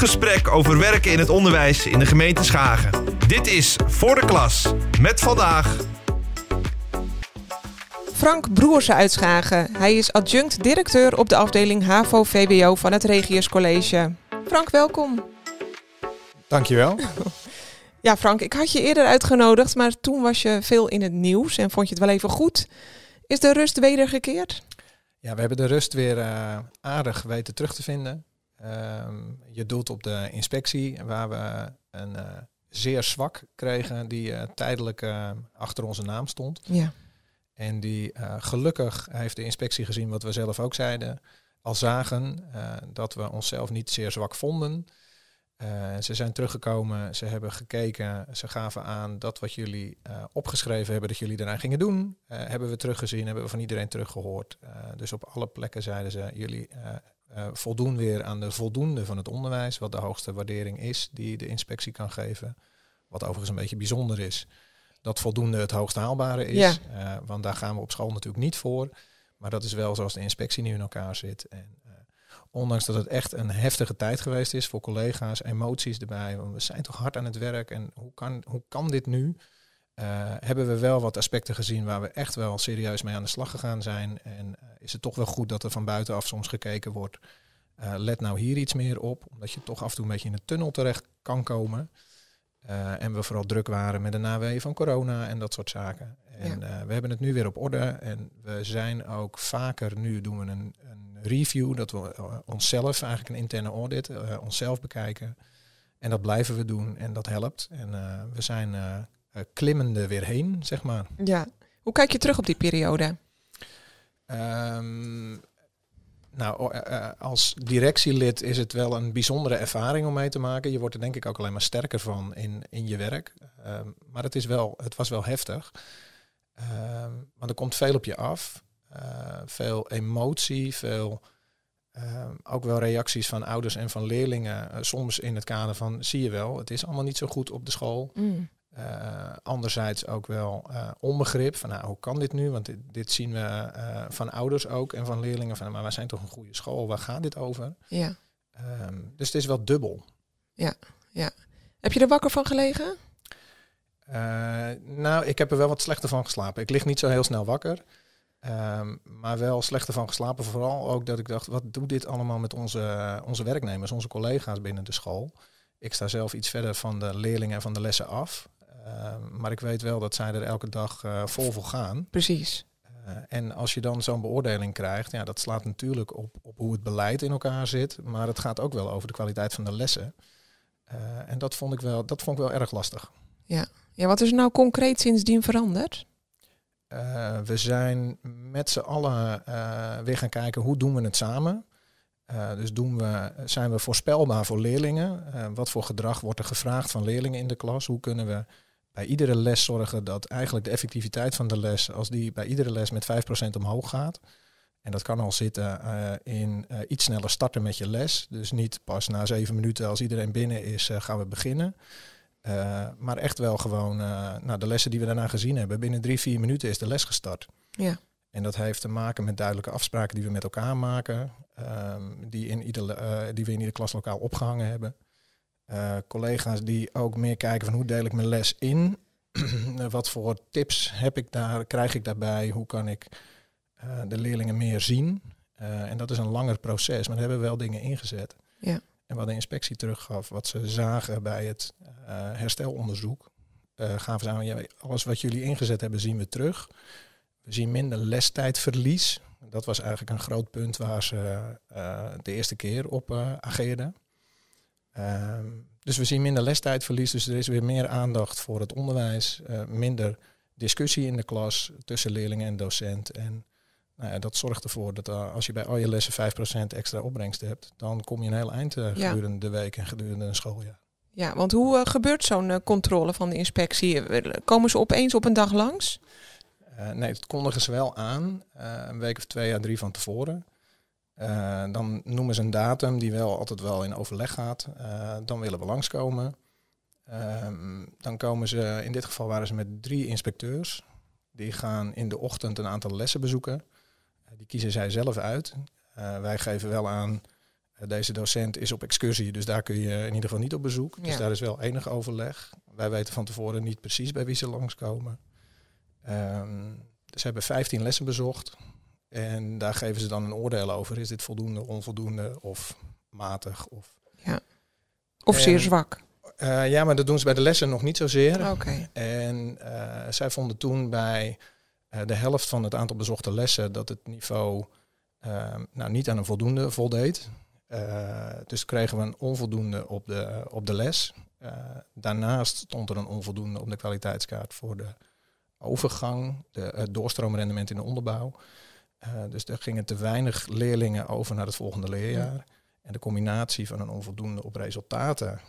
gesprek over werken in het onderwijs in de gemeente Schagen. Dit is Voor de Klas met vandaag. Frank Broersen uit Schagen. Hij is adjunct directeur op de afdeling HAVO-VWO van het Regierscollege. Frank, welkom. Dankjewel. Ja, Frank, ik had je eerder uitgenodigd, maar toen was je veel in het nieuws en vond je het wel even goed. Is de rust wedergekeerd? Ja, we hebben de rust weer eh, aardig weten terug te vinden. Ehm, je doelt op de inspectie, waar we een eh, zeer zwak kregen die eh, tijdelijk eh, achter onze naam stond. Ja. En die gelukkig heeft de inspectie gezien wat we zelf ook zeiden, al zagen dat we onszelf niet zeer zwak vonden. ze zijn teruggekomen, ze hebben gekeken, ze gaven aan dat wat jullie opgeschreven hebben, dat jullie eraan gingen doen, hebben we teruggezien, hebben we van iedereen teruggehoord. dus op alle plekken zeiden ze, jullie eh, voldoen weer aan de voldoende van het onderwijs, wat de hoogste waardering is die de inspectie kan geven. Wat overigens een beetje bijzonder is, dat voldoende het hoogst haalbare is. Eh, want daar gaan we op school natuurlijk niet voor. Maar dat is wel zoals de inspectie nu in elkaar zit. En, eh, ondanks dat het echt een heftige tijd geweest is voor collega's, emoties erbij. Want we zijn toch hard aan het werk en hoe kan, hoe kan dit nu? hebben we wel wat aspecten gezien waar we echt wel serieus mee aan de slag gegaan zijn. En is het toch wel goed dat er van buitenaf soms gekeken wordt. Eh, let nou hier iets meer op, omdat je toch af en toe een beetje in de tunnel terecht kan komen. Eh, en we vooral druk waren met de naweeën van corona en dat soort zaken. En eh, we hebben het nu weer op orde. En we zijn ook vaker nu doen we een, een review. Dat we onszelf, eigenlijk een interne audit, onszelf bekijken. En dat blijven we doen en dat helpt. En we zijn klimmende weer heen, zeg maar. Ja. Hoe kijk je terug op die periode? Ehm, nou, eh, eh, als directielid is het wel een bijzondere ervaring om mee te maken. Je wordt er denk ik ook alleen maar sterker van in, in je werk. Ehm, maar het, is wel, het was wel heftig. Um, want er komt veel op je af. Eh, veel emotie, veel ook wel reacties van ouders en van leerlingen. soms in het kader van zie je wel, het is allemaal niet zo goed op de school. Mm. Eh, anderzijds ook wel eh, onbegrip van nou, hoe kan dit nu? Want dit, zien we eh, van ouders ook en van leerlingen van maar wij zijn toch een goede school, waar gaat dit over? Ja. Ehm, dus het is wel dubbel. Ja, ja. Heb je er wakker van gelegen? nou, ik heb er wel wat slechter van geslapen. Ik lig niet zo heel snel wakker. Ehm, maar wel slechter van geslapen. Vooral ook dat ik dacht, wat doet dit allemaal met onze, onze werknemers, onze collega's binnen de school? Ik sta zelf iets verder van de leerlingen en van de lessen af. Eh, maar ik weet wel dat zij er elke dag eh, vol voor gaan. Precies. Eh, en als je dan zo'n beoordeling krijgt, ja, dat slaat natuurlijk op, op hoe het beleid in elkaar zit. Maar het gaat ook wel over de kwaliteit van de lessen. en dat vond, ik wel, dat vond ik wel erg lastig. Ja. ja, wat is nou concreet sindsdien veranderd? we zijn met z'n allen weer gaan kijken hoe doen we het samen. Uh, dus doen we, zijn we voorspelbaar voor leerlingen? wat voor gedrag wordt er gevraagd van leerlingen in de klas? Hoe kunnen we bij iedere les zorgen dat eigenlijk de effectiviteit van de les, als die bij iedere les met 5% omhoog gaat. En dat kan al zitten eh, in eh, iets sneller starten met je les. Dus niet pas na zeven minuten als iedereen binnen is, eh, gaan we beginnen. maar echt wel gewoon, nou, de lessen die we daarna gezien hebben, binnen drie, vier minuten is de les gestart. Ja. En dat heeft te maken met duidelijke afspraken die we met elkaar maken, ehm, die, in ieder, die we in ieder klaslokaal opgehangen hebben. Eh, collega's die ook meer kijken van hoe deel ik mijn les in. Wat voor tips heb ik daar, krijg ik daarbij? Hoe kan ik eh, de leerlingen meer zien? Eh, en dat is een langer proces, maar we hebben wel dingen ingezet. Ja. En wat de inspectie teruggaf, wat ze zagen bij het herstelonderzoek, gaven ze aan, ja, alles wat jullie ingezet hebben zien we terug. We zien minder lestijdverlies. Dat was eigenlijk een groot punt waar ze de eerste keer op ageerden. Ehm, dus we zien minder lestijdverlies, dus er is weer meer aandacht voor het onderwijs, eh, minder discussie in de klas tussen leerlingen en docent. En nou ja, dat zorgt ervoor dat eh, als je bij al je lessen 5% extra opbrengst hebt, dan kom je een heel eind eh, gedurende de week en gedurende een schooljaar. Ja, want hoe gebeurt zo'n controle van de inspectie? Komen ze opeens op een dag langs? nee, dat kondigen ze wel aan, een week of twee à drie van tevoren. Eh, dan noemen ze een datum die wel altijd wel in overleg gaat. Eh, dan willen we langskomen. Um, dan komen ze, in dit geval waren ze met drie inspecteurs. Die gaan in de ochtend een aantal lessen bezoeken. Eh, die kiezen zij zelf uit. wij geven wel aan, deze docent is op excursie, dus daar kun je in ieder geval niet op bezoek. Dus daar is wel enig overleg. Wij weten van tevoren niet precies bij wie ze langskomen. Um, ze hebben 15 lessen bezocht. En daar geven ze dan een oordeel over. Is dit voldoende, onvoldoende of matig? Of, ja. of zeer zwak. Eh, ja, maar dat doen ze bij de lessen nog niet zozeer. Ah, en eh, zij vonden toen bij eh, de helft van het aantal bezochte lessen dat het niveau nou, niet aan een voldoende voldeed. dus kregen we een onvoldoende op de, op de les. daarnaast stond er een onvoldoende op de kwaliteitskaart voor de overgang, de, het doorstroomrendement in de onderbouw. Eh, dus er gingen te weinig leerlingen over naar het volgende leerjaar. En de combinatie van een onvoldoende op resultaten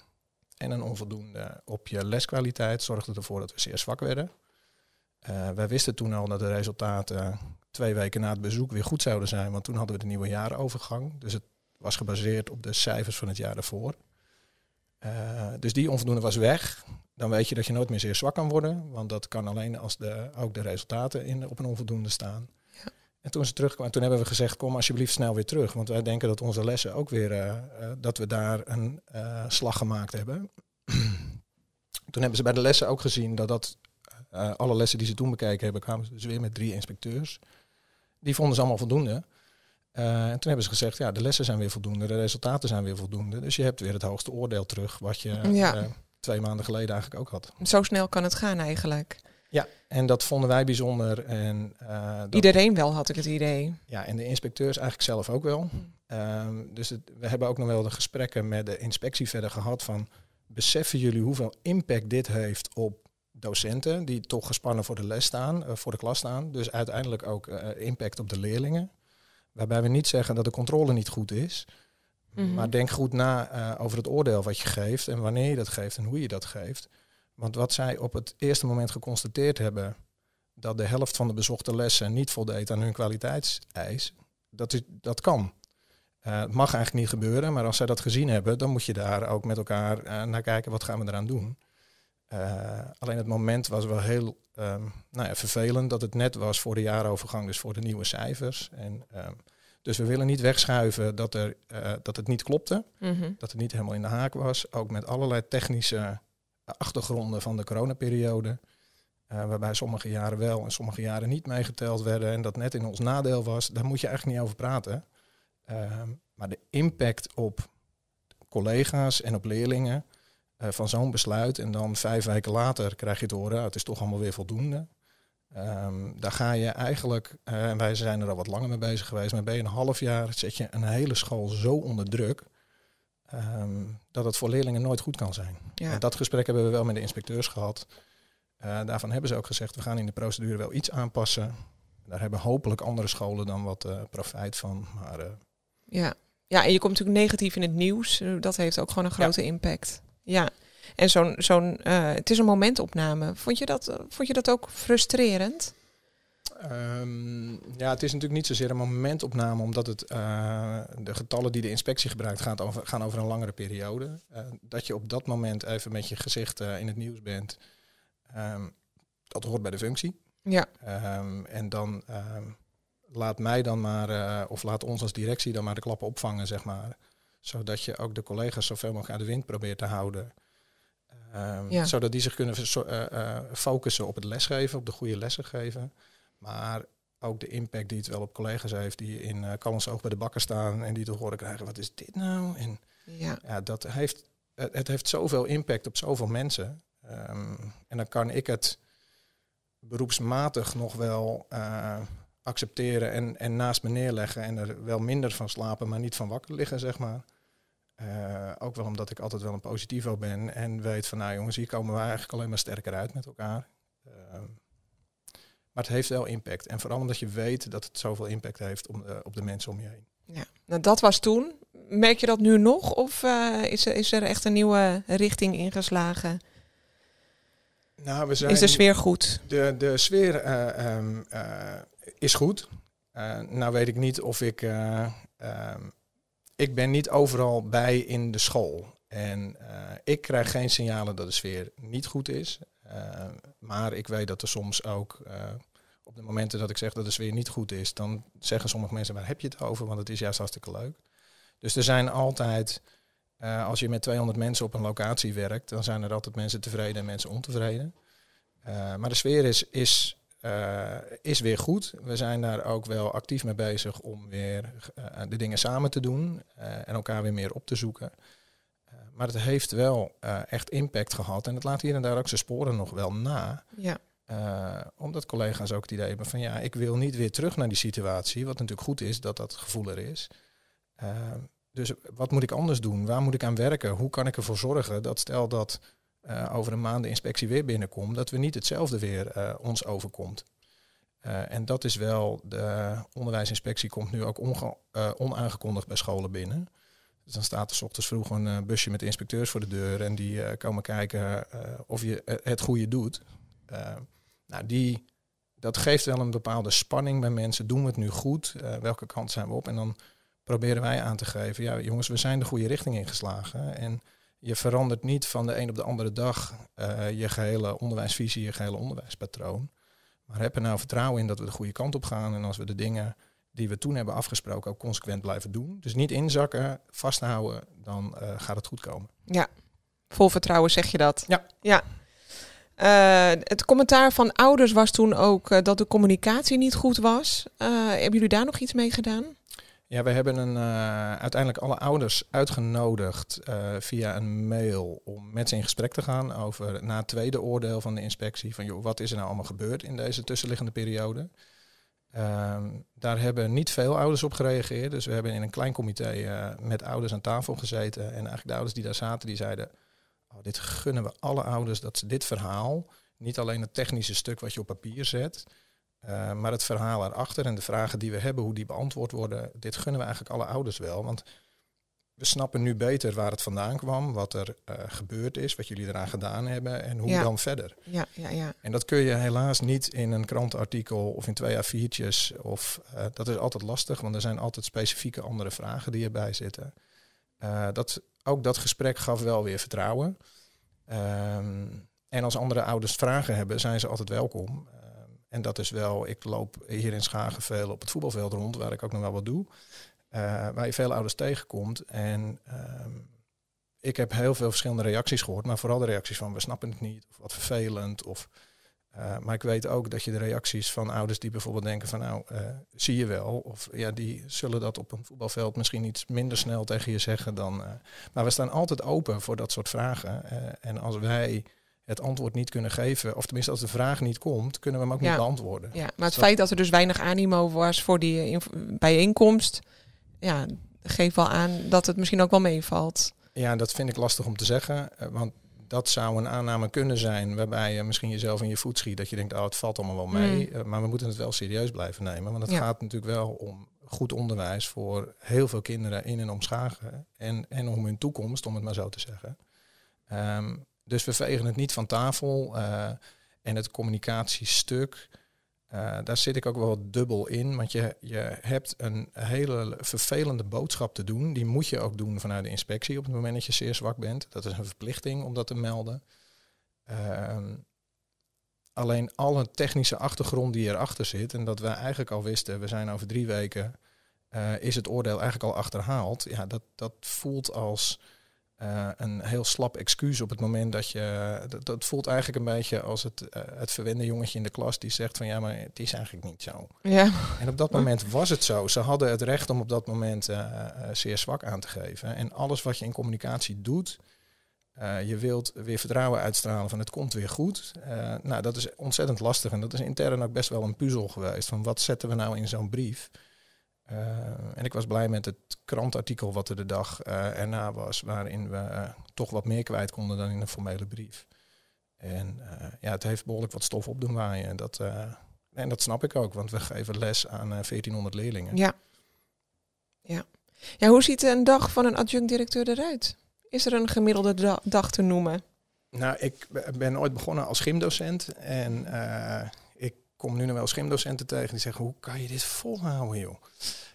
en een onvoldoende op je leskwaliteit zorgde ervoor dat we zeer zwak werden. Eh, wij wisten toen al dat de resultaten twee weken na het bezoek weer goed zouden zijn, want toen hadden we de nieuwe jarenovergang, Dus het was gebaseerd op de cijfers van het jaar daarvoor. Eh, dus die onvoldoende was weg. Dan weet je dat je nooit meer zeer zwak kan worden, want dat kan alleen als de, ook de resultaten in, op een onvoldoende staan. En toen ze terugkwamen, toen hebben we gezegd, kom alsjeblieft snel weer terug. Want wij denken dat onze lessen ook weer, eh, eh, dat we daar een eh, slag gemaakt hebben. toen hebben ze bij de lessen ook gezien dat dat, alle lessen die ze toen bekeken hebben, kwamen ze dus weer met drie inspecteurs. Die vonden ze allemaal voldoende. en toen hebben ze gezegd, ja, de lessen zijn weer voldoende, de resultaten zijn weer voldoende. Dus je hebt weer het hoogste oordeel terug, wat je twee maanden geleden eigenlijk ook had. Zo snel kan het gaan eigenlijk. Ja, en dat vonden wij bijzonder. En, eh, Iedereen wel, had ik het idee. Ja, en de inspecteurs eigenlijk zelf ook wel. Hm. Ehm, dus we hebben ook nog wel de gesprekken met de inspectie verder gehad van... beseffen jullie hoeveel impact dit heeft op docenten... die toch gespannen voor de les staan, eh, voor de klas staan. Dus uiteindelijk ook eh, impact op de leerlingen. Waarbij we niet zeggen dat de controle niet goed is... Mhm. Maar denk goed na over het oordeel wat je geeft en wanneer je dat geeft en hoe je dat geeft. Want wat zij op het eerste moment geconstateerd hebben, dat de helft van de bezochte lessen niet voldeed aan hun kwaliteitseis, dat, is, dat kan. Eh, het mag eigenlijk niet gebeuren, maar als zij dat gezien hebben, dan moet je daar ook met elkaar eh, naar kijken wat gaan we eraan doen. Eh, alleen het moment was wel heel ehm, nou ja, vervelend dat het net was voor de jaarovergang, dus voor de nieuwe cijfers. En, ehm, dus we willen niet wegschuiven dat, er, dat het niet klopte, mhm. dat het niet helemaal in de haak was. Ook met allerlei technische achtergronden van de coronaperiode. Eh, waarbij sommige jaren wel en sommige jaren niet meegeteld werden en dat net in ons nadeel was, daar moet je eigenlijk niet over praten. Ehm, maar de impact op collega's en op leerlingen eh, van zo'n besluit en dan vijf weken later krijg je het horen, ah, het is toch allemaal weer voldoende. Ehm, daar ga je eigenlijk, eh, en wij zijn er al wat langer mee bezig geweest, maar ben je een half jaar, zet je een hele school zo onder druk Ehm, dat het voor leerlingen nooit goed kan zijn. dat gesprek hebben we wel met de inspecteurs gehad. Eh, daarvan hebben ze ook gezegd, we gaan in de procedure wel iets aanpassen. Daar hebben hopelijk andere scholen dan wat eh, profijt van. Maar, eh, ja. ja, en je komt natuurlijk negatief in het nieuws. Dat heeft ook gewoon een grote impact. Ja, en zo'n, zo'n het is een momentopname. Vond je, dat, vond je dat ook frustrerend? Ehm, ja, het is natuurlijk niet zozeer een momentopname, omdat het, eh, de getallen die de inspectie gebruikt gaan over een langere periode. Eh, dat je op dat moment even met je gezicht eh, in het nieuws bent, ehm, dat hoort bij de functie. Ja. Ehm, en dan laat mij dan maar, of laat ons als directie dan maar de klappen opvangen, zeg maar. Zodat je ook de collega's zoveel mogelijk aan de wind probeert te houden. Zodat die zich kunnen focussen op het lesgeven, op de goede lessen geven. Maar ook de impact die het wel op collega's heeft die in uh, bij de bakken staan en die te horen krijgen, wat is dit nou? En ja. ja dat heeft, het, heeft zoveel impact op zoveel mensen. Ehm, en dan kan ik het beroepsmatig nog wel eh, accepteren en, en naast me neerleggen en er wel minder van slapen, maar niet van wakker liggen, zeg maar. Eh, ook wel omdat ik altijd wel een positivo ben en weet van nou jongens, hier komen we eigenlijk alleen maar sterker uit met elkaar. Ehm, maar het heeft wel impact. En vooral omdat je weet dat het zoveel impact heeft eh, op de mensen om je heen. Ja, nou dat was toen. Merk je dat nu nog? Of eh, is, er, is er echt een nieuwe richting ingeslagen? Nou, we zijn, is de sfeer goed? De, de sfeer eh, ehm, is goed. nou weet ik niet of ik... Ehm, ik ben niet overal bij in de school. En ik krijg geen signalen dat de sfeer niet goed is. Eh, maar ik weet dat er soms ook eh, op de momenten dat ik zeg dat de sfeer niet goed is, dan zeggen sommige mensen, waar heb je het over? Want het is juist hartstikke leuk. Dus er zijn altijd, eh, als je met 200 mensen op een locatie werkt, dan zijn er altijd mensen tevreden en mensen ontevreden. maar de sfeer is, is, is weer goed. We zijn daar ook wel actief mee bezig om weer de dingen samen te doen en elkaar weer meer op te zoeken maar het heeft wel eh, echt impact gehad. En het laat hier en daar ook zijn sporen nog wel na. Ja. Eh, omdat collega's ook het idee hebben van ja, ik wil niet weer terug naar die situatie. Wat natuurlijk goed is dat dat gevoel er is. Eh, dus wat moet ik anders doen? Waar moet ik aan werken? Hoe kan ik ervoor zorgen dat stel dat over een maand de inspectie weer binnenkomt, dat we niet hetzelfde weer ons overkomt? en dat is wel, de onderwijsinspectie komt nu ook onaangekondigd bij scholen binnen. Dus dan staat er s ochtends vroeg een eh, busje met inspecteurs voor de deur en die eh, komen kijken eh, of je het goede doet. nou, die, dat geeft wel een bepaalde spanning bij mensen. Doen we het nu goed? welke kant zijn we op? En dan proberen wij aan te geven, ja jongens, we zijn de goede richting ingeslagen. En je verandert niet van de een op de andere dag je gehele onderwijsvisie, je gehele onderwijspatroon. Maar heb er nou vertrouwen in dat we de goede kant op gaan en als we de dingen die we toen hebben afgesproken ook consequent blijven doen. Dus niet inzakken, vasthouden, dan eh, gaat het goed komen. Ja, vol vertrouwen zeg je dat. Ja. ja. Eh, het commentaar van ouders was toen ook eh, dat de communicatie niet goed was. hebben jullie daar nog iets mee gedaan? Ja, we hebben een, uiteindelijk alle ouders uitgenodigd via een mail om met ze in gesprek te gaan over na het tweede oordeel van de inspectie. Van joh, wat is er nou allemaal gebeurd in deze tussenliggende periode? Ehm, daar hebben niet veel ouders op gereageerd. Dus we hebben in een klein comité eh, met ouders aan tafel gezeten. En eigenlijk de ouders die daar zaten, die zeiden... Oh, dit gunnen we alle ouders dat ze dit verhaal... niet alleen het technische stuk wat je op papier zet... Eh, maar het verhaal erachter en de vragen die we hebben, hoe die beantwoord worden... dit gunnen we eigenlijk alle ouders wel. Want we snappen nu beter waar het vandaan kwam, wat er eh, gebeurd is, wat jullie eraan gedaan hebben en hoe dan verder. Ja, ja, ja. En dat kun je helaas niet in een krantartikel of in twee A4'tjes. Of, eh, dat is altijd lastig, want er zijn altijd specifieke andere vragen die erbij zitten. Eh, dat, ook dat gesprek gaf wel weer vertrouwen. Ehm, en als andere ouders vragen hebben, zijn ze altijd welkom. Ehm, en dat is wel, ik loop hier in Schagen veel op het voetbalveld rond, waar ik ook nog wel wat doe. Eh, waar je veel ouders tegenkomt. En ehm, ik heb heel veel verschillende reacties gehoord, maar vooral de reacties van we snappen het niet, of wat vervelend. Of, eh, maar ik weet ook dat je de reacties van ouders die bijvoorbeeld denken van nou, eh, zie je wel. Of ja, die zullen dat op een voetbalveld misschien iets minder snel tegen je zeggen dan. maar we staan altijd open voor dat soort vragen. en als wij het antwoord niet kunnen geven. Of tenminste, als de vraag niet komt, kunnen we hem ook niet beantwoorden. Ja, maar het dus feit dat er dus weinig animo was voor die bijeenkomst, ja, geef wel aan dat het misschien ook wel meevalt. Ja, dat vind ik lastig om te zeggen. Eh, want dat zou een aanname kunnen zijn waarbij je misschien jezelf in je voet schiet. Dat je denkt, oh, het valt allemaal wel mee. Mm. Eh, maar we moeten het wel serieus blijven nemen. Want het gaat natuurlijk wel om goed onderwijs voor heel veel kinderen in en om Schagen. En, en om hun toekomst, om het maar zo te zeggen. Ehm, dus we vegen het niet van tafel. Eh, en het communicatiestuk eh, daar zit ik ook wel dubbel in, want je, je hebt een hele vervelende boodschap te doen. Die moet je ook doen vanuit de inspectie op het moment dat je zeer zwak bent. Dat is een verplichting om dat te melden. Alleen ehm, alleen alle technische achtergrond die erachter zit, en dat we eigenlijk al wisten, we zijn over drie weken, eh, is het oordeel eigenlijk al achterhaald. Ja, dat, dat voelt als eh, een heel slap excuus op het moment dat je. Dat, voelt eigenlijk een beetje als het, eh, het verwende jongetje in de klas die zegt van ja, maar het is eigenlijk niet zo. Ja. En op dat moment was het zo. Ze hadden het recht om op dat moment eh, zeer zwak aan te geven. En alles wat je in communicatie doet, je wilt weer vertrouwen uitstralen van het komt weer goed. nou, dat is ontzettend lastig. En dat is intern ook best wel een puzzel geweest. Van wat zetten we nou in zo'n brief? Eh, en ik was blij met het krantartikel wat er de dag eh, erna was, waarin we eh, toch wat meer kwijt konden dan in een formele brief. En ja, het heeft behoorlijk wat stof op doen waaien. En dat, en dat snap ik ook, want we geven les aan 1400 leerlingen. Ja. ja. Ja, hoe ziet een dag van een adjunct-directeur eruit? Is er een gemiddelde dag te noemen? Nou, ik ben ooit begonnen als gymdocent en kom nu nog wel schimdocenten tegen die zeggen, hoe kan je dit volhouden joh?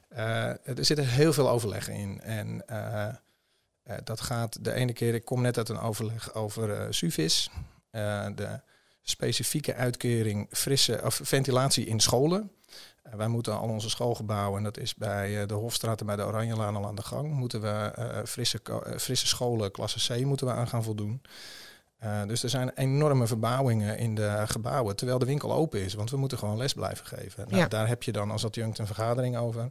Eh, er zit heel veel overleg in. En eh, eh, dat gaat de ene keer, ik kom net uit een overleg over SUVIS, de specifieke uitkering frisse, of ventilatie in scholen. wij moeten al onze schoolgebouwen, en dat is bij de Hofstraat en bij de Oranjelaan al aan de gang, moeten we frisse, frisse scholen, klasse C, moeten we aan gaan voldoen. Eh, dus er zijn enorme verbouwingen in de gebouwen, terwijl de winkel open is. Want we moeten gewoon les blijven geven. Nou, Daar heb je dan als adjunct een vergadering over.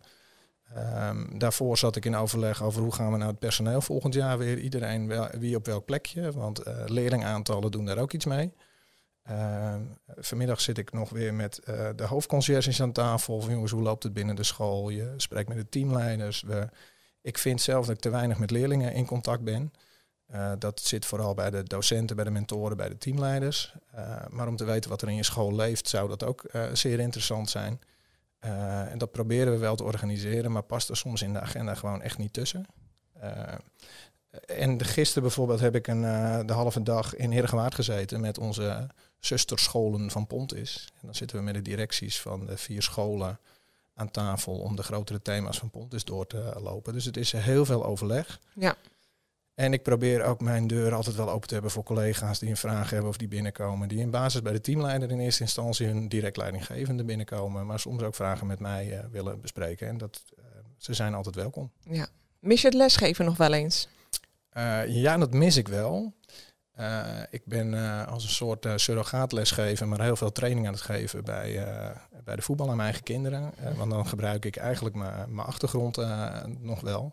Ehm, daarvoor zat ik in overleg over hoe gaan we nou het personeel volgend jaar weer. Iedereen wie op welk plekje. Want eh, leerlingaantallen doen daar ook iets mee. Ehm, vanmiddag zit ik nog weer met uh, de hoofdconciërges aan tafel. Van jongens, hoe loopt het binnen de school? Je spreekt met de teamleiders. We, ik vind zelf dat ik te weinig met leerlingen in contact ben. Eh, dat zit vooral bij de docenten, bij de mentoren, bij de teamleiders. Eh, maar om te weten wat er in je school leeft, zou dat ook eh, zeer interessant zijn. en dat proberen we wel te organiseren, maar past er soms in de agenda gewoon echt niet tussen. en gisteren bijvoorbeeld heb ik een, de halve dag in Heergewaard gezeten met onze zusterscholen van Pontis. En dan zitten we met de directies van de vier scholen aan tafel om de grotere thema's van Pontis door te lopen. Dus het is heel veel overleg. Ja. En ik probeer ook mijn deur altijd wel open te hebben voor collega's die een vraag hebben of die binnenkomen. Die in basis bij de teamleider in eerste instantie hun direct leidinggevende binnenkomen. Maar soms ook vragen met mij eh, willen bespreken. En dat, eh, ze zijn altijd welkom. Ja. Mis je het lesgeven nog wel eens? Eh, ja, dat mis ik wel. ik ben als een soort surrogaat lesgeven, maar heel veel training aan het geven bij, bij de voetbal aan mijn eigen kinderen. want dan gebruik ik eigenlijk mijn achtergrond nog wel.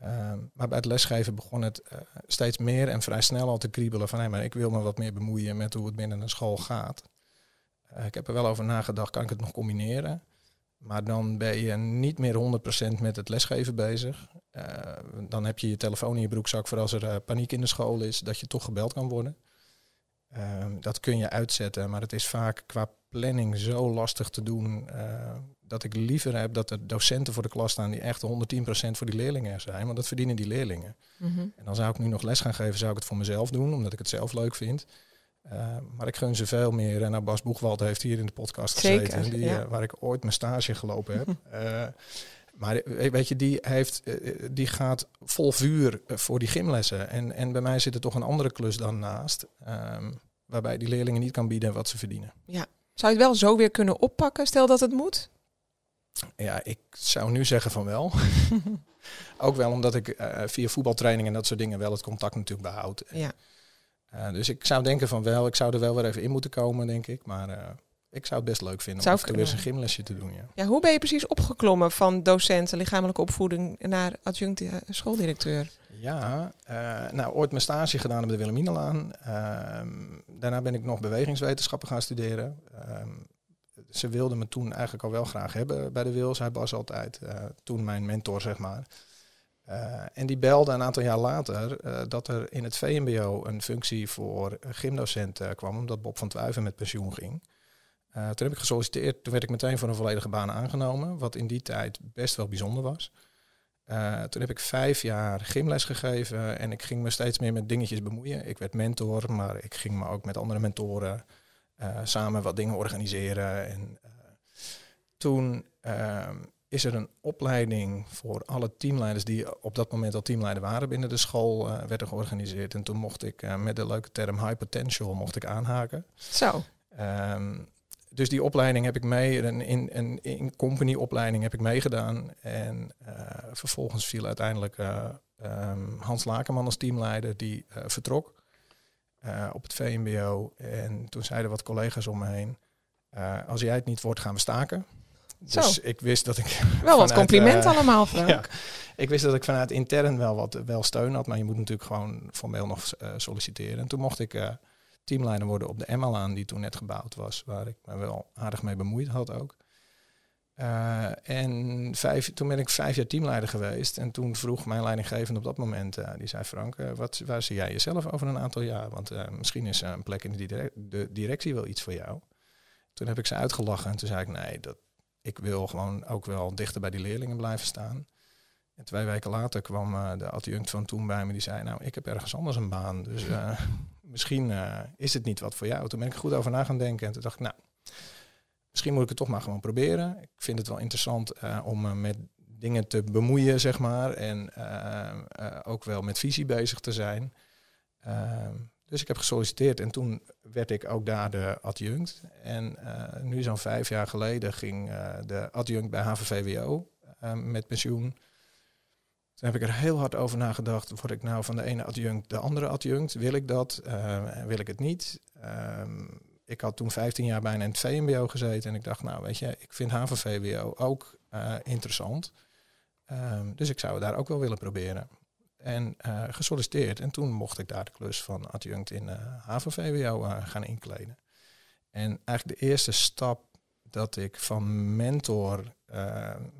Ehm, maar bij het lesgeven begon het eh, steeds meer en vrij snel al te kriebelen van hé, maar ik wil me wat meer bemoeien met hoe het binnen een school gaat. Eh, ik heb er wel over nagedacht, kan ik het nog combineren? Maar dan ben je niet meer 100% met het lesgeven bezig. Eh, dan heb je je telefoon in je broekzak voor als er paniek in de school is, dat je toch gebeld kan worden. Ehm, dat kun je uitzetten, maar het is vaak qua planning zo lastig te doen dat ik liever heb dat er docenten voor de klas staan die echt 110% voor die leerlingen zijn, want dat verdienen die leerlingen. Mhm. En dan zou ik nu nog les gaan geven, zou ik het voor mezelf doen, omdat ik het zelf leuk vind. Eh, maar ik gun ze veel meer. En nou, Bas Boegwald heeft hier in de podcast gezeten, die, eh, waar ik ooit mijn stage gelopen heb. Eh, maar weet je, die, heeft, die gaat vol vuur voor die gymlessen. En, en bij mij zit er toch een andere klus dan naast, ehm, waarbij die leerlingen niet kan bieden wat ze verdienen. Ja. Zou je het wel zo weer kunnen oppakken, stel dat het moet? Ja, ik zou nu zeggen van wel. ook wel omdat ik eh, via voetbaltraining en dat soort dingen wel het contact natuurlijk behoud. Ja. Eh, dus ik zou denken van wel, ik zou er wel weer even in moeten komen, denk ik. Maar eh, ik zou het best leuk vinden om weer eens een gymlesje te doen. Ja. ja, hoe ben je precies opgeklommen van docent lichamelijke opvoeding naar adjunct schooldirecteur? Ja, nou ooit mijn stage gedaan op de Wilhelminalaan. Ehm, daarna ben ik nog bewegingswetenschappen gaan studeren. Ehm, ze wilden me toen eigenlijk al wel graag hebben bij de Wils. Hij was altijd eh, toen mijn mentor, zeg maar. Eh, en die belde een aantal jaar later eh, dat er in het VMBO een functie voor gymdocenten kwam, omdat Bob van Twijven met pensioen ging. toen heb ik gesolliciteerd, toen werd ik meteen voor een volledige baan aangenomen, wat in die tijd best wel bijzonder was. toen heb ik vijf jaar gymles gegeven en ik ging me steeds meer met dingetjes bemoeien. Ik werd mentor, maar ik ging me ook met andere mentoren eh, samen wat dingen organiseren. En eh, toen ehm, is er een opleiding voor alle teamleiders die op dat moment al teamleider waren binnen de school, uh, eh, werd er georganiseerd. En toen mocht ik met de leuke term high potential mocht ik aanhaken. Zo. Ehm, dus die opleiding heb ik mee, een in, een in company opleiding heb ik meegedaan. En vervolgens viel uiteindelijk ehm, Hans Lakenman als teamleider, die vertrok. Eh, op het VMBO. En toen zeiden wat collega's om me heen, eh, als jij het niet wordt, gaan we staken. Dus ik wist dat ik. Wel wat compliment eh, allemaal, Frank. ik wist dat ik vanuit intern wel wat wel steun had, maar je moet natuurlijk gewoon formeel nog solliciteren. En toen mocht ik teamleider worden op de ML-aan, die toen net gebouwd was, waar ik me wel aardig mee bemoeid had ook. Eh, en vijf, toen ben ik vijf jaar teamleider geweest. En toen vroeg mijn leidinggevende op dat moment, eh, die zei Frank, eh, wat, waar zie jij jezelf over een aantal jaar? Want misschien is een plek in de, direct, de, directie wel iets voor jou. Toen heb ik ze uitgelachen en toen zei ik, nee, dat, ik wil gewoon ook wel dichter bij die leerlingen blijven staan. En twee weken later kwam de adjunct van toen bij me, die zei, nou, ik heb ergens anders een baan. Dus misschien is het niet wat voor jou. Toen ben ik er goed over na gaan denken en toen dacht ik, nou misschien moet ik het toch maar gewoon proberen. Ik vind het wel interessant eh, om me eh, met dingen te bemoeien, zeg maar. En eh, ook wel met visie bezig te zijn. Ehm, dus ik heb gesolliciteerd en toen werd ik ook daar de adjunct. En nu zo'n vijf jaar geleden ging de adjunct bij HVVWO met pensioen. Toen heb ik er heel hard over nagedacht. Word ik nou van de ene adjunct de andere adjunct? Wil ik dat? Ehm, wil ik het niet? Ehm ik had toen 15 jaar bijna in het VMBO gezeten. En ik dacht, nou weet je, ik vind HAVO-VWO ook eh, interessant. Ehm, dus ik zou het daar ook wel willen proberen. En eh, gesolliciteerd. En toen mocht ik daar de klus van adjunct in uh, eh, HAVO-VWO gaan inkleden. En eigenlijk de eerste stap dat ik van mentor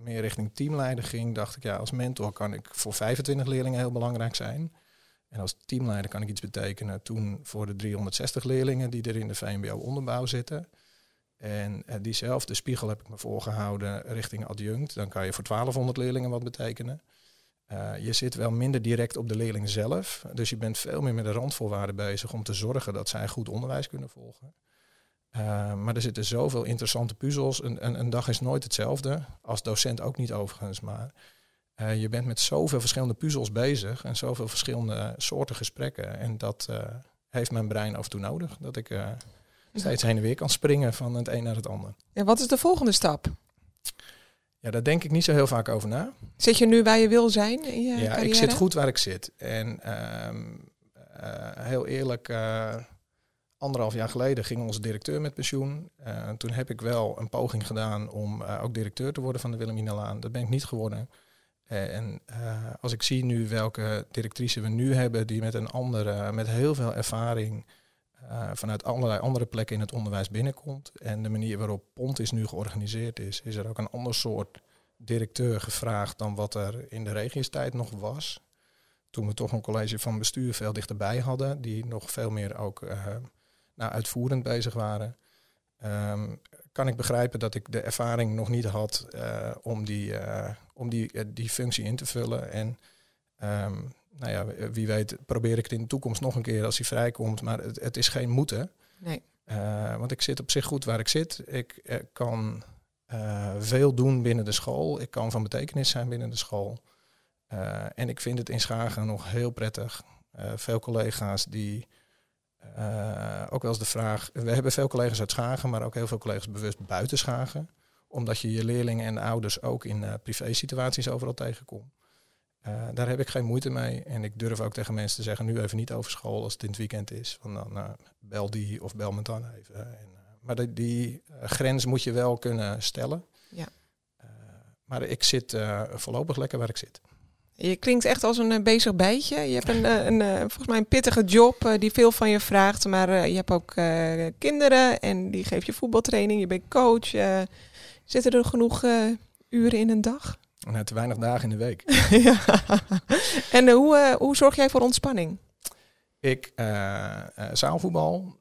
meer richting teamleider ging, dacht ik, ja, als mentor kan ik voor 25 leerlingen heel belangrijk zijn. En als teamleider kan ik iets betekenen toen voor de 360 leerlingen die er in de VMBO onderbouw zitten. En eh, diezelfde spiegel heb ik me voorgehouden richting adjunct. Dan kan je voor 1200 leerlingen wat betekenen. Eh, je zit wel minder direct op de leerling zelf. Dus je bent veel meer met de randvoorwaarden bezig om te zorgen dat zij goed onderwijs kunnen volgen. Eh, maar er zitten zoveel interessante puzzels. Een, een, een, dag is nooit hetzelfde. Als docent ook niet overigens. Maar eh, je bent met zoveel verschillende puzzels bezig en zoveel verschillende soorten gesprekken. En dat eh, heeft mijn brein af en toe nodig. Dat ik uh, steeds heen en weer kan springen van het een naar het ander. En wat is de volgende stap? Ja, daar denk ik niet zo heel vaak over na. Zit je nu waar je wil zijn? In je ja, ik zit goed waar ik zit. En ehm, heel eerlijk anderhalf jaar geleden ging onze directeur met pensioen. toen heb ik wel een poging gedaan om ook directeur te worden van de Wilhelminelaan. Dat ben ik niet geworden. En eh, als ik zie nu welke directrice we nu hebben, die met een andere, met heel veel ervaring eh, vanuit allerlei andere plekken in het onderwijs binnenkomt. En de manier waarop is nu georganiseerd is, is er ook een ander soort directeur gevraagd dan wat er in de regiestijd nog was. Toen we toch een college van bestuur veel dichterbij hadden, die nog veel meer ook uh, nou, uitvoerend bezig waren. Ehm, kan ik begrijpen dat ik de ervaring nog niet had eh, om, die, eh, om die, eh, die functie in te vullen. En ehm, nou ja, wie weet probeer ik het in de toekomst nog een keer als hij vrijkomt. Maar het, het is geen moeten. Nee. want ik zit op zich goed waar ik zit. Ik kan veel doen binnen de school. Ik kan van betekenis zijn binnen de school. en ik vind het in Schagen nog heel prettig. veel collega's die eh, ook wel eens de vraag, we hebben veel collega's uit Schagen, maar ook heel veel collega's bewust buiten Schagen. Omdat je je leerlingen en ouders ook in eh, privé situaties overal tegenkomt. Eh, daar heb ik geen moeite mee. En ik durf ook tegen mensen te zeggen, nu even niet over school als het in het weekend is. Want dan bel die of bel me dan even. En, maar die, grens moet je wel kunnen stellen. Ja. maar ik zit voorlopig lekker waar ik zit. Je klinkt echt als een eh, bezig bijtje. Je hebt een, eh, een, eh, volgens mij een pittige job die veel van je vraagt. Maar je hebt ook kinderen en die geef je voetbaltraining. Je bent coach. zitten er genoeg uren in een dag? Nou, te weinig dagen in de week. En hoe, hoe zorg jij voor ontspanning? Ik zaalvoetbal.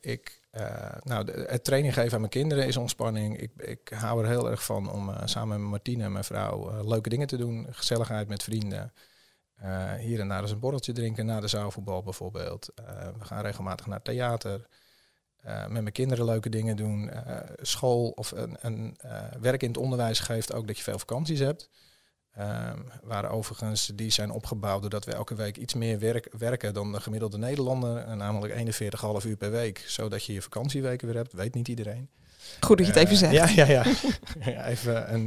ik eh, nou, het training geven aan mijn kinderen is ontspanning. Ik, ik hou er heel erg van om eh, samen met Martine en mijn vrouw eh, leuke dingen te doen. Gezelligheid met vrienden. hier en daar eens een borreltje drinken na de zaalvoetbal bijvoorbeeld. we gaan regelmatig naar theater. met mijn kinderen leuke dingen doen. school of een, een werk in het onderwijs geeft ook dat je veel vakanties hebt. Um, waar overigens die zijn opgebouwd doordat we elke week iets meer werk, werken dan de gemiddelde Nederlander. Eh, namelijk 41,5 uur per week. Zodat je je vakantieweken weer hebt. Weet niet iedereen. Goed dat je het even eh, zegt. ja, ja, ja. even een,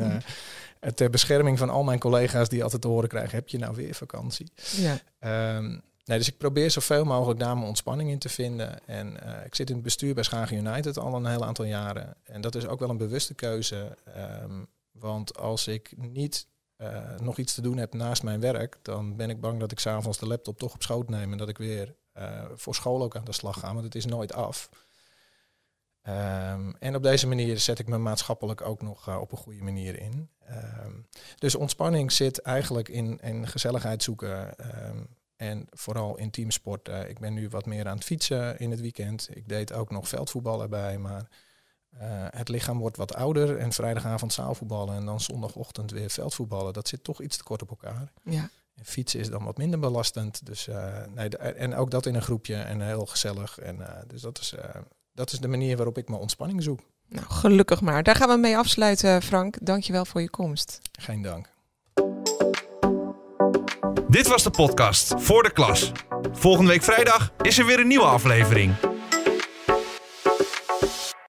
uh, ter bescherming van al mijn collega's die altijd te horen krijgen, heb je nou weer vakantie? Ja. Ehm, nee, dus ik probeer zoveel mogelijk daar mijn ontspanning in te vinden. En ik zit in het bestuur bij Schagen United al een heel aantal jaren. En dat is ook wel een bewuste keuze. Ehm, want als ik niet eh, nog iets te doen heb naast mijn werk, dan ben ik bang dat ik s'avonds de laptop toch op schoot neem en dat ik weer eh, voor school ook aan de slag ga, want het is nooit af. Ehm, en op deze manier zet ik me maatschappelijk ook nog eh, op een goede manier in. Ehm, dus ontspanning zit eigenlijk in, in gezelligheid zoeken ehm, en vooral in teamsport. ik ben nu wat meer aan het fietsen in het weekend. Ik deed ook nog veldvoetbal erbij, maar eh, het lichaam wordt wat ouder en vrijdagavond zaalvoetballen en dan zondagochtend weer veldvoetballen. Dat zit toch iets te kort op elkaar. Ja. En fietsen is dan wat minder belastend. Dus, eh, nee, en ook dat in een groepje en heel gezellig. En, eh, dus dat is, dat is de manier waarop ik mijn ontspanning zoek. Nou, gelukkig maar. Daar gaan we mee afsluiten, Frank. Dankjewel voor je komst. Geen dank. Dit was de podcast Voor de Klas. Volgende week vrijdag is er weer een nieuwe aflevering.